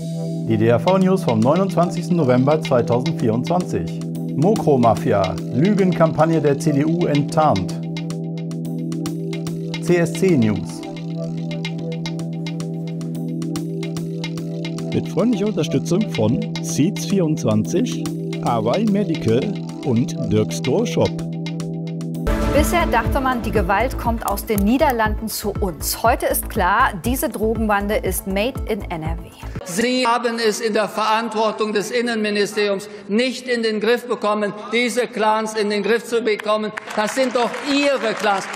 Die DAV-News vom 29. November 2024. Mokro-Mafia, Lügenkampagne der CDU enttarnt. CSC-News. Mit freundlicher Unterstützung von Seeds24, Hawaii Medical und Dirk Store Shop. Bisher dachte man, die Gewalt kommt aus den Niederlanden zu uns. Heute ist klar, diese Drogenbande ist made in NRW. Sie haben es in der Verantwortung des Innenministeriums nicht in den Griff bekommen, diese Clans in den Griff zu bekommen. Das sind doch Ihre Clans.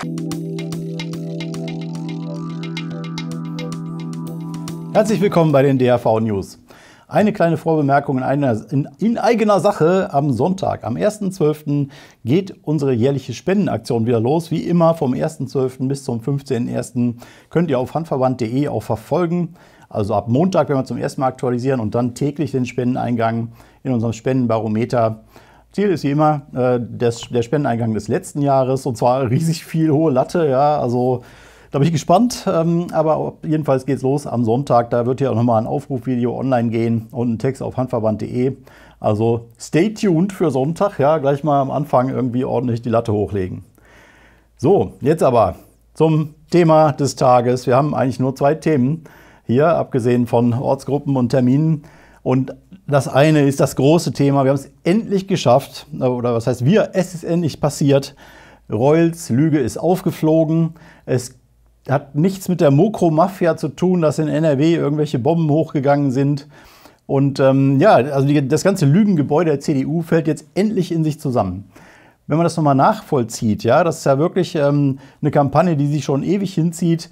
Herzlich willkommen bei den DAV News. Eine kleine Vorbemerkung in, einer, in, in eigener Sache. Am Sonntag, am 1.12. geht unsere jährliche Spendenaktion wieder los. Wie immer vom 1.12. bis zum 15.01. könnt ihr auf handverband.de auch verfolgen. Also ab Montag werden wir zum ersten Mal aktualisieren und dann täglich den Spendeneingang in unserem Spendenbarometer. Ziel ist wie immer äh, der, der Spendeneingang des letzten Jahres und zwar riesig viel hohe Latte, ja, also da bin ich gespannt. Ähm, aber jedenfalls geht es los am Sonntag. Da wird ja auch nochmal ein Aufrufvideo online gehen und ein Text auf handverband.de. Also stay tuned für Sonntag. Ja, gleich mal am Anfang irgendwie ordentlich die Latte hochlegen. So, jetzt aber zum Thema des Tages. Wir haben eigentlich nur zwei Themen hier, abgesehen von Ortsgruppen und Terminen. Und das eine ist das große Thema. Wir haben es endlich geschafft, oder was heißt wir? Es ist endlich passiert. Reul's Lüge ist aufgeflogen. Es hat nichts mit der Mokro-Mafia zu tun, dass in NRW irgendwelche Bomben hochgegangen sind. Und ähm, ja, also die, das ganze Lügengebäude der CDU fällt jetzt endlich in sich zusammen. Wenn man das nochmal nachvollzieht, ja, das ist ja wirklich ähm, eine Kampagne, die sich schon ewig hinzieht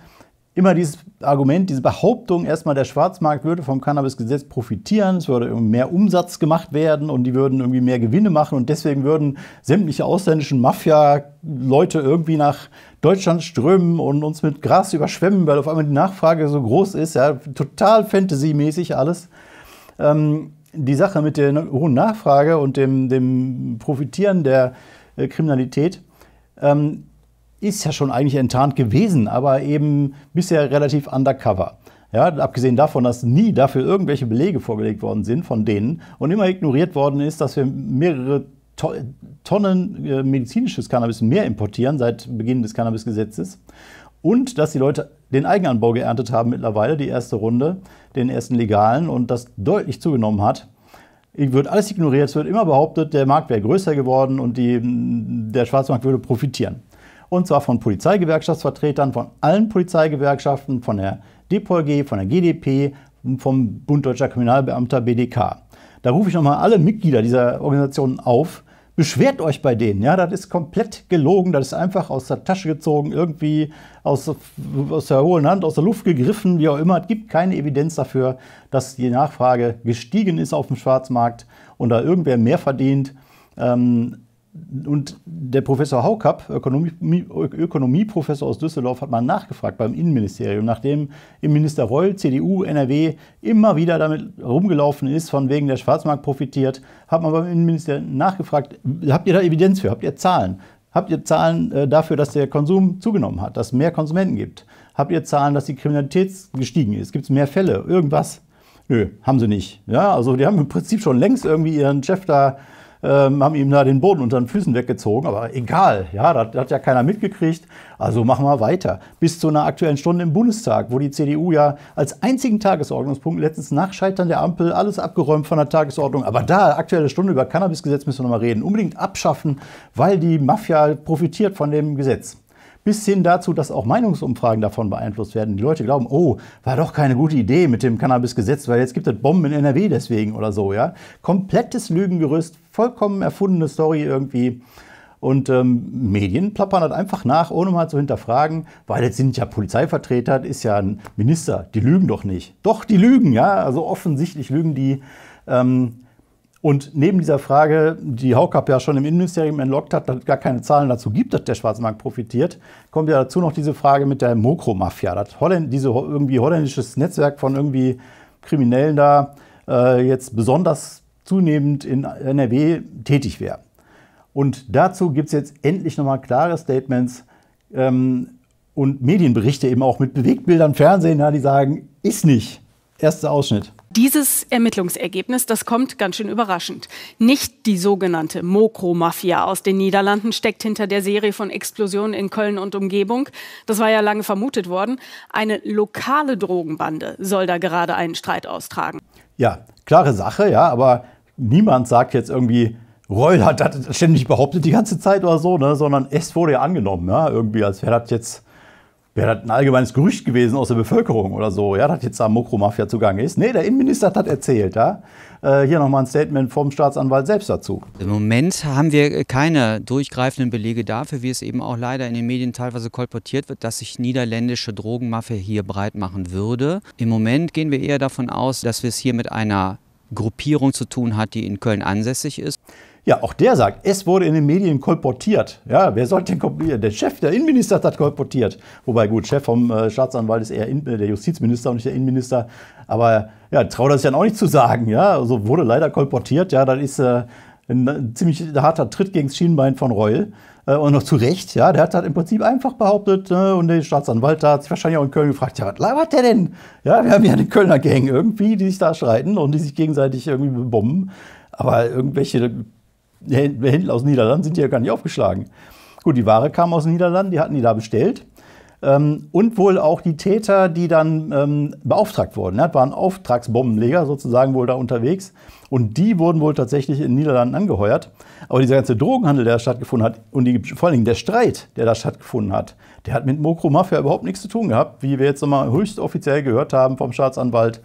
immer dieses Argument, diese Behauptung erstmal, der Schwarzmarkt würde vom Cannabisgesetz profitieren, es würde mehr Umsatz gemacht werden und die würden irgendwie mehr Gewinne machen und deswegen würden sämtliche ausländischen Mafia-Leute irgendwie nach Deutschland strömen und uns mit Gras überschwemmen, weil auf einmal die Nachfrage so groß ist, ja, total Fantasy-mäßig alles. Ähm, die Sache mit der hohen Nachfrage und dem, dem Profitieren der äh, Kriminalität ähm, ist ja schon eigentlich enttarnt gewesen, aber eben bisher relativ undercover. Ja, abgesehen davon, dass nie dafür irgendwelche Belege vorgelegt worden sind von denen und immer ignoriert worden ist, dass wir mehrere Tonnen äh, medizinisches Cannabis mehr importieren seit Beginn des Cannabisgesetzes und dass die Leute den Eigenanbau geerntet haben mittlerweile, die erste Runde, den ersten legalen und das deutlich zugenommen hat wird alles ignoriert, es wird immer behauptet, der Markt wäre größer geworden und die, der Schwarzmarkt würde profitieren. Und zwar von Polizeigewerkschaftsvertretern, von allen Polizeigewerkschaften, von der DPOLG, von der GDP, vom Bund Deutscher Kriminalbeamter BDK. Da rufe ich nochmal alle Mitglieder dieser Organisationen auf, beschwert euch bei denen. Ja, das ist komplett gelogen, das ist einfach aus der Tasche gezogen, irgendwie aus, aus der hohen Hand, aus der Luft gegriffen, wie auch immer. Es gibt keine Evidenz dafür, dass die Nachfrage gestiegen ist auf dem Schwarzmarkt und da irgendwer mehr verdient. Ähm, und der Professor Haukapp, Ökonomieprofessor aus Düsseldorf, hat mal nachgefragt beim Innenministerium, nachdem im Minister Reul, CDU, NRW immer wieder damit rumgelaufen ist, von wegen der Schwarzmarkt profitiert, hat man beim Innenministerium nachgefragt, habt ihr da Evidenz für, habt ihr Zahlen? Habt ihr Zahlen äh, dafür, dass der Konsum zugenommen hat, dass es mehr Konsumenten gibt? Habt ihr Zahlen, dass die Kriminalität gestiegen ist? Gibt es mehr Fälle? Irgendwas? Nö, haben sie nicht. Ja, also die haben im Prinzip schon längst irgendwie ihren Chef da ähm, haben ihm da den Boden unter den Füßen weggezogen. Aber egal, ja, das, das hat ja keiner mitgekriegt. Also machen wir weiter. Bis zu einer aktuellen Stunde im Bundestag, wo die CDU ja als einzigen Tagesordnungspunkt letztens nach Scheitern der Ampel alles abgeräumt von der Tagesordnung. Aber da, aktuelle Stunde über Cannabisgesetz müssen wir nochmal reden. Unbedingt abschaffen, weil die Mafia profitiert von dem Gesetz bis hin dazu, dass auch Meinungsumfragen davon beeinflusst werden. Die Leute glauben, oh, war doch keine gute Idee mit dem Cannabis-Gesetz, weil jetzt gibt es Bomben in NRW deswegen oder so, ja. Komplettes Lügengerüst, vollkommen erfundene Story irgendwie. Und ähm, Medien plappern das einfach nach, ohne mal zu hinterfragen, weil jetzt sind ja Polizeivertreter, ist ja ein Minister, die lügen doch nicht. Doch, die lügen, ja. Also offensichtlich lügen die. Ähm, und neben dieser Frage, die Haukap ja schon im Innenministerium entlockt hat, dass es gar keine Zahlen dazu gibt, dass der Schwarzmarkt profitiert, kommt ja dazu noch diese Frage mit der Mokromafia. Das Holländ, diese irgendwie holländisches Netzwerk von irgendwie Kriminellen da äh, jetzt besonders zunehmend in NRW tätig wäre. Und dazu gibt es jetzt endlich nochmal klare Statements ähm, und Medienberichte eben auch mit Bewegtbildern, Fernsehen, ja, die sagen, ist nicht. Erster Ausschnitt. Dieses Ermittlungsergebnis, das kommt ganz schön überraschend. Nicht die sogenannte Mokro-Mafia aus den Niederlanden steckt hinter der Serie von Explosionen in Köln und Umgebung. Das war ja lange vermutet worden. Eine lokale Drogenbande soll da gerade einen Streit austragen. Ja, klare Sache, ja, aber niemand sagt jetzt irgendwie, Reul hat das ständig behauptet die ganze Zeit oder so, ne, sondern es wurde ja angenommen, ne, irgendwie, als wäre das jetzt wäre das ein allgemeines Gerücht gewesen aus der Bevölkerung oder so, ja, dass jetzt da Mokromafia zugange ist. Nee, der Innenminister hat das erzählt, ja. Äh, hier nochmal ein Statement vom Staatsanwalt selbst dazu. Im Moment haben wir keine durchgreifenden Belege dafür, wie es eben auch leider in den Medien teilweise kolportiert wird, dass sich niederländische Drogenmafia hier breit machen würde. Im Moment gehen wir eher davon aus, dass wir es hier mit einer Gruppierung zu tun hat, die in Köln ansässig ist. Ja, auch der sagt, es wurde in den Medien kolportiert. Ja, wer sollte denn kolportieren? Der Chef, der Innenminister hat kolportiert. Wobei, gut, Chef vom äh, Staatsanwalt ist eher in, äh, der Justizminister und nicht der Innenminister. Aber ja, traut er sich dann auch nicht zu sagen. Ja, also wurde leider kolportiert. Ja, das ist äh, ein äh, ziemlich harter Tritt gegen das Schienbein von Reul. Äh, und noch zu Recht, ja, der hat halt im Prinzip einfach behauptet, ne, und der Staatsanwalt hat sich wahrscheinlich auch in Köln gefragt, ja, was labert der denn? Ja, wir haben ja eine Kölner Gang irgendwie, die sich da streiten und die sich gegenseitig irgendwie bomben. Aber irgendwelche der Händler aus den Niederlanden sind die ja gar nicht aufgeschlagen. Gut, die Ware kam aus den Niederlanden, die hatten die da bestellt. Ähm, und wohl auch die Täter, die dann ähm, beauftragt wurden. Das waren Auftragsbombenleger sozusagen wohl da unterwegs. Und die wurden wohl tatsächlich in den Niederlanden angeheuert. Aber dieser ganze Drogenhandel, der da stattgefunden hat, und die, vor allen Dingen der Streit, der da stattgefunden hat, der hat mit Mokro Mafia überhaupt nichts zu tun gehabt, wie wir jetzt nochmal höchst offiziell gehört haben vom Staatsanwalt.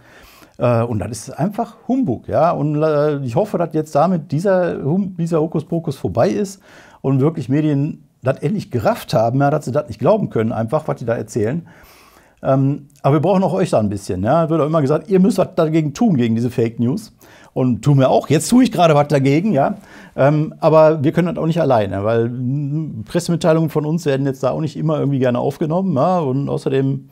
Äh, und das ist einfach Humbug, ja. Und äh, ich hoffe, dass jetzt damit dieser, dieser Hokuspokus vorbei ist und wirklich Medien das endlich gerafft haben, ja, dass sie das nicht glauben können, einfach, was die da erzählen. Ähm, aber wir brauchen auch euch da ein bisschen. Ja? Wird auch immer gesagt, ihr müsst was dagegen tun, gegen diese Fake News. Und tun wir auch. Jetzt tue ich gerade was dagegen, ja. Ähm, aber wir können das auch nicht alleine, weil hm, Pressemitteilungen von uns werden jetzt da auch nicht immer irgendwie gerne aufgenommen. Ja? Und außerdem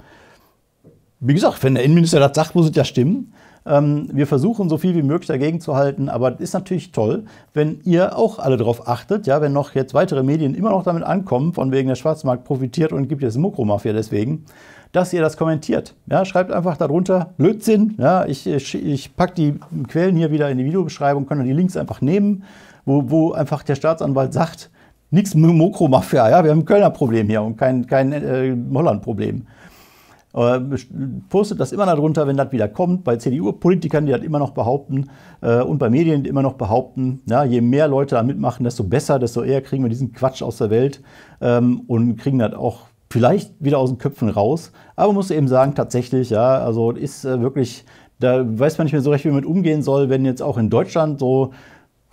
wie gesagt, wenn der Innenminister das sagt, muss es ja stimmen. Ähm, wir versuchen so viel wie möglich dagegen zu halten, aber es ist natürlich toll, wenn ihr auch alle darauf achtet, ja, wenn noch jetzt weitere Medien immer noch damit ankommen, von wegen der Schwarzmarkt profitiert und gibt jetzt Mokromafia deswegen, dass ihr das kommentiert. Ja, schreibt einfach darunter Blödsinn. Ja, ich, ich, ich packe die Quellen hier wieder in die Videobeschreibung, könnt ihr die Links einfach nehmen, wo, wo einfach der Staatsanwalt sagt, nichts Mokromafia, ja, wir haben ein Kölner Problem hier und kein, kein äh, Holland-Problem postet das immer darunter, wenn das wieder kommt. Bei CDU-Politikern, die das immer noch behaupten äh, und bei Medien, die immer noch behaupten, ja, je mehr Leute da mitmachen, desto besser, desto eher kriegen wir diesen Quatsch aus der Welt ähm, und kriegen das auch vielleicht wieder aus den Köpfen raus. Aber man muss eben sagen, tatsächlich, ja, also ist äh, wirklich, da weiß man nicht mehr so recht, wie man mit umgehen soll, wenn jetzt auch in Deutschland so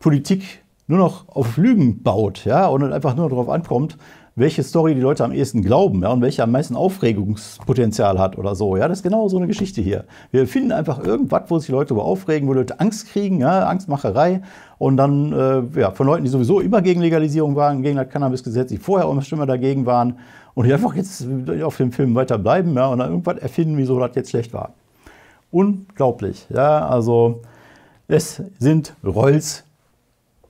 Politik nur noch auf Lügen baut, ja, und einfach nur darauf ankommt, welche Story die Leute am ehesten glauben ja, und welche am meisten Aufregungspotenzial hat oder so. Ja, das ist genau so eine Geschichte hier. Wir finden einfach irgendwas, wo sich die Leute über aufregen, wo Leute Angst kriegen, ja, Angstmacherei. Und dann äh, ja, von Leuten, die sowieso immer gegen Legalisierung waren, gegen das Cannabisgesetz, die vorher immer schon dagegen waren und die einfach jetzt auf dem Film weiterbleiben ja, und dann irgendwas erfinden, wieso das jetzt schlecht war. Unglaublich. Ja, also es sind Rolls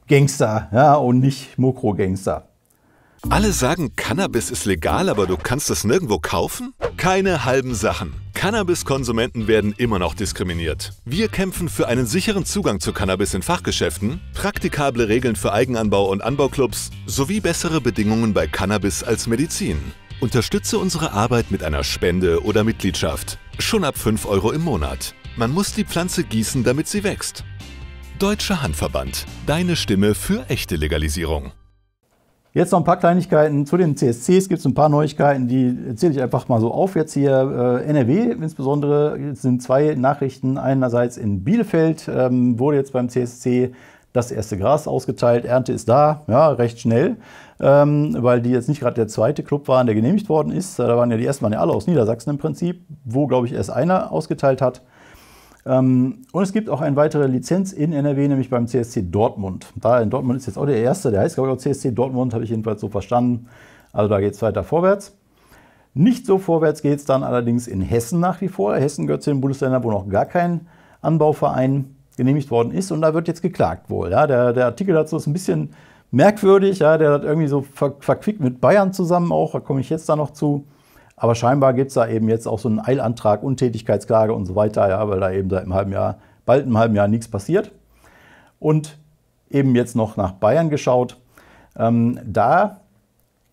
Gangster ja, und nicht Mokro-Gangster. Alle sagen, Cannabis ist legal, aber du kannst es nirgendwo kaufen? Keine halben Sachen. Cannabiskonsumenten werden immer noch diskriminiert. Wir kämpfen für einen sicheren Zugang zu Cannabis in Fachgeschäften, praktikable Regeln für Eigenanbau und Anbauclubs sowie bessere Bedingungen bei Cannabis als Medizin. Unterstütze unsere Arbeit mit einer Spende oder Mitgliedschaft. Schon ab 5 Euro im Monat. Man muss die Pflanze gießen, damit sie wächst. Deutscher Handverband. Deine Stimme für echte Legalisierung. Jetzt noch ein paar Kleinigkeiten zu den CSCs. Gibt es ein paar Neuigkeiten, die zähle ich einfach mal so auf. Jetzt hier äh, NRW insbesondere sind zwei Nachrichten. Einerseits in Bielefeld ähm, wurde jetzt beim CSC das erste Gras ausgeteilt. Ernte ist da, ja, recht schnell, ähm, weil die jetzt nicht gerade der zweite Club waren, der genehmigt worden ist. Da waren ja die ersten waren ja alle aus Niedersachsen im Prinzip, wo, glaube ich, erst einer ausgeteilt hat. Ähm, und es gibt auch eine weitere Lizenz in NRW, nämlich beim CSC Dortmund. Da in Dortmund ist jetzt auch der erste, der heißt, glaube ich, auch CSC Dortmund, habe ich jedenfalls so verstanden. Also da geht es weiter vorwärts. Nicht so vorwärts geht es dann allerdings in Hessen nach wie vor. Hessen gehört zu den Bundesländern, wo noch gar kein Anbauverein genehmigt worden ist und da wird jetzt geklagt wohl. Ja, der, der Artikel dazu ist ein bisschen merkwürdig, ja, der hat irgendwie so verquickt mit Bayern zusammen auch, da komme ich jetzt da noch zu. Aber scheinbar gibt es da eben jetzt auch so einen Eilantrag, Untätigkeitsklage und so weiter, ja, weil da eben seit einem halben Jahr, bald einem halben Jahr nichts passiert. Und eben jetzt noch nach Bayern geschaut. Ähm, da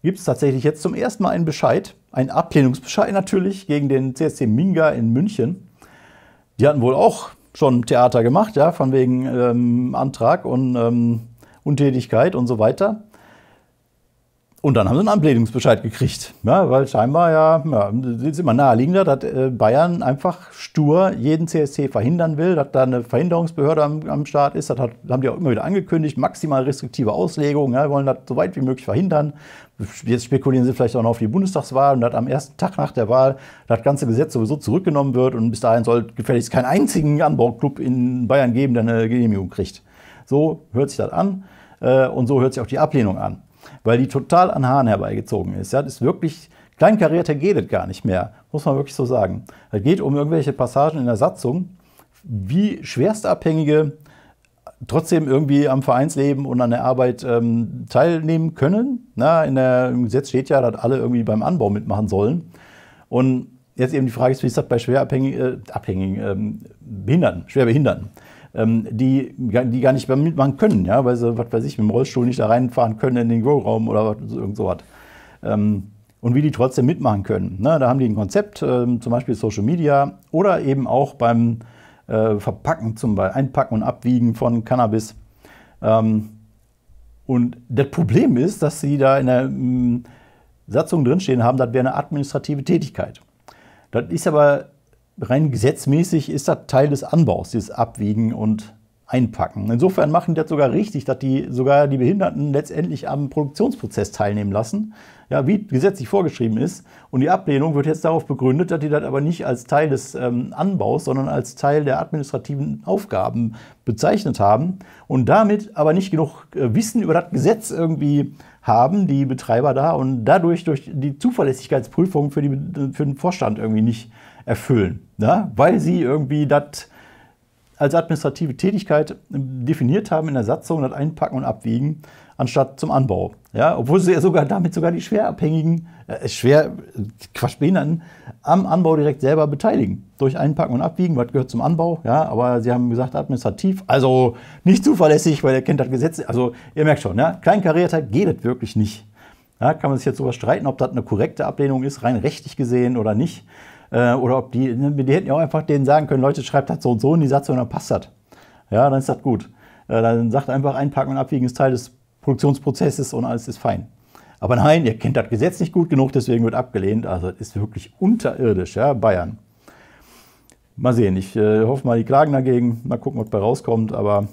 gibt es tatsächlich jetzt zum ersten Mal einen Bescheid, einen Ablehnungsbescheid natürlich gegen den CSC Minga in München. Die hatten wohl auch schon Theater gemacht, ja, von wegen ähm, Antrag und ähm, Untätigkeit und so weiter. Und dann haben sie einen Ablehnungsbescheid gekriegt, ja, weil scheinbar ja, ja ist immer naheliegender, dass äh, Bayern einfach stur jeden CSC verhindern will, dass da eine Verhinderungsbehörde am, am Start ist. Das hat, haben die auch immer wieder angekündigt, maximal restriktive Auslegung, ja, wollen das so weit wie möglich verhindern. Jetzt spekulieren sie vielleicht auch noch auf die Bundestagswahl und dass am ersten Tag nach der Wahl das ganze Gesetz sowieso zurückgenommen wird und bis dahin soll gefälligst keinen einzigen Anbauclub in Bayern geben, der eine Genehmigung kriegt. So hört sich das an äh, und so hört sich auch die Ablehnung an weil die total an Haaren herbeigezogen ist. Ja, das ist wirklich kleinkarierter geht es gar nicht mehr, muss man wirklich so sagen. Es geht um irgendwelche Passagen in der Satzung, wie schwerstabhängige trotzdem irgendwie am Vereinsleben und an der Arbeit ähm, teilnehmen können. Na, in der, Im Gesetz steht ja, dass alle irgendwie beim Anbau mitmachen sollen. Und jetzt eben die Frage ist, wie ist das bei schwerabhängigen, äh, abhängigen, ähm, Behinderten, schwerbehinderten? Ähm, die, die gar nicht mehr mitmachen können, ja, weil sie, was weiß ich, mit dem Rollstuhl nicht da reinfahren können in den Grow-Raum oder was, irgend sowas. Ähm, und wie die trotzdem mitmachen können. Ne? Da haben die ein Konzept, ähm, zum Beispiel Social Media oder eben auch beim äh, Verpacken, zum Beispiel Einpacken und Abwiegen von Cannabis. Ähm, und das Problem ist, dass sie da in der mm, Satzung drinstehen haben, das wäre eine administrative Tätigkeit. Das ist aber rein gesetzmäßig ist das Teil des Anbaus, dieses Abwiegen und Einpacken. Insofern machen die das sogar richtig, dass die sogar die Behinderten letztendlich am Produktionsprozess teilnehmen lassen, ja, wie gesetzlich vorgeschrieben ist. Und die Ablehnung wird jetzt darauf begründet, dass die das aber nicht als Teil des ähm, Anbaus, sondern als Teil der administrativen Aufgaben bezeichnet haben und damit aber nicht genug äh, Wissen über das Gesetz irgendwie haben, die Betreiber da und dadurch durch die Zuverlässigkeitsprüfung für, die, für den Vorstand irgendwie nicht erfüllen, ja? weil sie irgendwie das als administrative Tätigkeit äh, definiert haben in der Satzung, das Einpacken und Abwiegen, anstatt zum Anbau. Ja, obwohl sie ja sogar damit sogar die schwerabhängigen, äh, äh, schwer äh, Quatschbehinderten am Anbau direkt selber beteiligen. Durch Einpacken und Abwiegen, was gehört zum Anbau, ja, aber sie haben gesagt administrativ, also nicht zuverlässig, weil er kennt das Gesetz. Also ihr merkt schon, ja, kleinkarierter geht das wirklich nicht. Ja, kann man sich jetzt darüber streiten, ob das eine korrekte Ablehnung ist, rein rechtlich gesehen oder nicht. Äh, oder ob die, ne, die hätten ja auch einfach denen sagen können, Leute, schreibt das so und so in die Satzung, dann passt das. Ja, dann ist das gut. Äh, dann sagt einfach einpacken und abwiegen ist Teil des Produktionsprozesses und alles ist fein. Aber nein, ihr kennt das Gesetz nicht gut genug, deswegen wird abgelehnt. Also das ist wirklich unterirdisch, ja, Bayern. Mal sehen, ich äh, hoffe mal, die klagen dagegen, mal gucken, was bei rauskommt, aber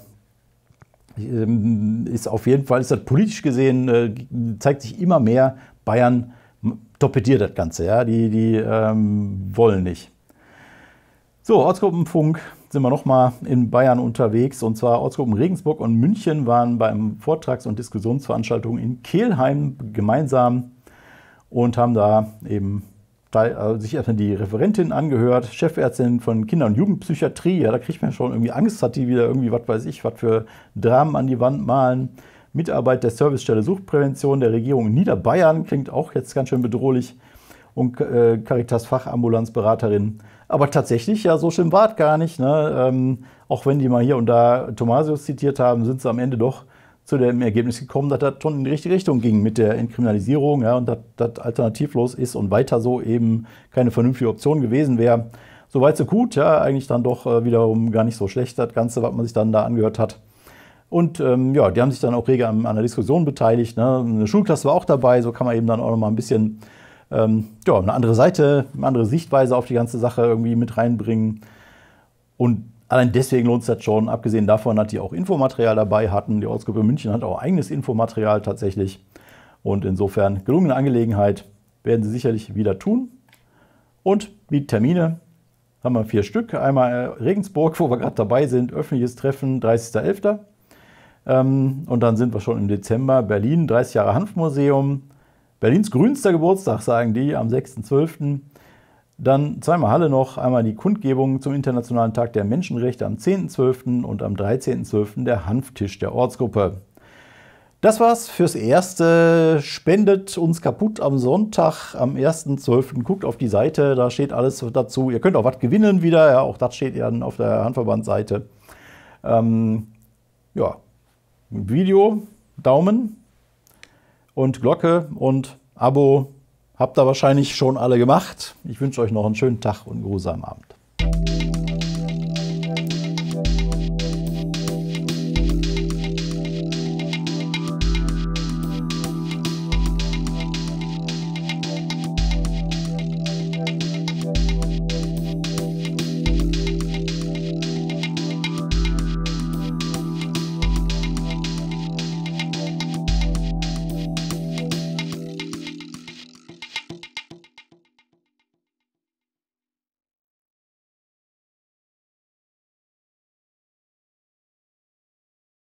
ähm, ist auf jeden Fall, ist das politisch gesehen, äh, zeigt sich immer mehr, Bayern torpediert das Ganze. Ja? Die, die ähm, wollen nicht. So, Ortsgruppenfunk sind wir nochmal in Bayern unterwegs. Und zwar Ortsgruppen Regensburg und München waren beim Vortrags- und Diskussionsveranstaltung in Kehlheim gemeinsam und haben da eben also sich erstmal die Referentin angehört, Chefärztin von Kinder- und Jugendpsychiatrie. Ja, da kriegt man schon irgendwie Angst, hat die wieder irgendwie, was weiß ich, was für Dramen an die Wand malen. Mitarbeit der Servicestelle Suchtprävention der Regierung in Niederbayern, klingt auch jetzt ganz schön bedrohlich, und äh, Caritas Fachambulanzberaterin. Aber tatsächlich, ja, so schlimm war es gar nicht. Ne? Ähm, auch wenn die mal hier und da Thomasius zitiert haben, sind sie am Ende doch zu dem Ergebnis gekommen, dass das schon in die richtige Richtung ging mit der Entkriminalisierung ja, und dass das alternativlos ist und weiter so eben keine vernünftige Option gewesen wäre. Soweit so gut, ja, eigentlich dann doch äh, wiederum gar nicht so schlecht, das Ganze, was man sich dann da angehört hat. Und ähm, ja, die haben sich dann auch rege an, an der Diskussion beteiligt. Ne? Eine Schulklasse war auch dabei, so kann man eben dann auch noch mal ein bisschen ähm, ja, eine andere Seite, eine andere Sichtweise auf die ganze Sache irgendwie mit reinbringen. Und allein deswegen lohnt es das schon. Abgesehen davon, dass die auch Infomaterial dabei hatten. Die Ortsgruppe München hat auch eigenes Infomaterial tatsächlich. Und insofern gelungene Angelegenheit werden sie sicherlich wieder tun. Und wie Termine haben wir vier Stück. Einmal äh, Regensburg, wo wir gerade dabei sind, öffentliches Treffen, 30.11. Ähm, und dann sind wir schon im Dezember. Berlin, 30 Jahre Hanfmuseum. Berlins grünster Geburtstag, sagen die, am 6.12. Dann zweimal Halle noch, einmal die Kundgebung zum Internationalen Tag der Menschenrechte am 10.12. und am 13.12. der Hanftisch der Ortsgruppe. Das war's fürs Erste. Spendet uns kaputt am Sonntag, am 1.12. Guckt auf die Seite, da steht alles dazu. Ihr könnt auch was gewinnen wieder, ja, auch das steht ja auf der Handverbandsseite. Ähm, ja, Video, Daumen und Glocke und Abo habt ihr wahrscheinlich schon alle gemacht. Ich wünsche euch noch einen schönen Tag und einen grusamen Abend.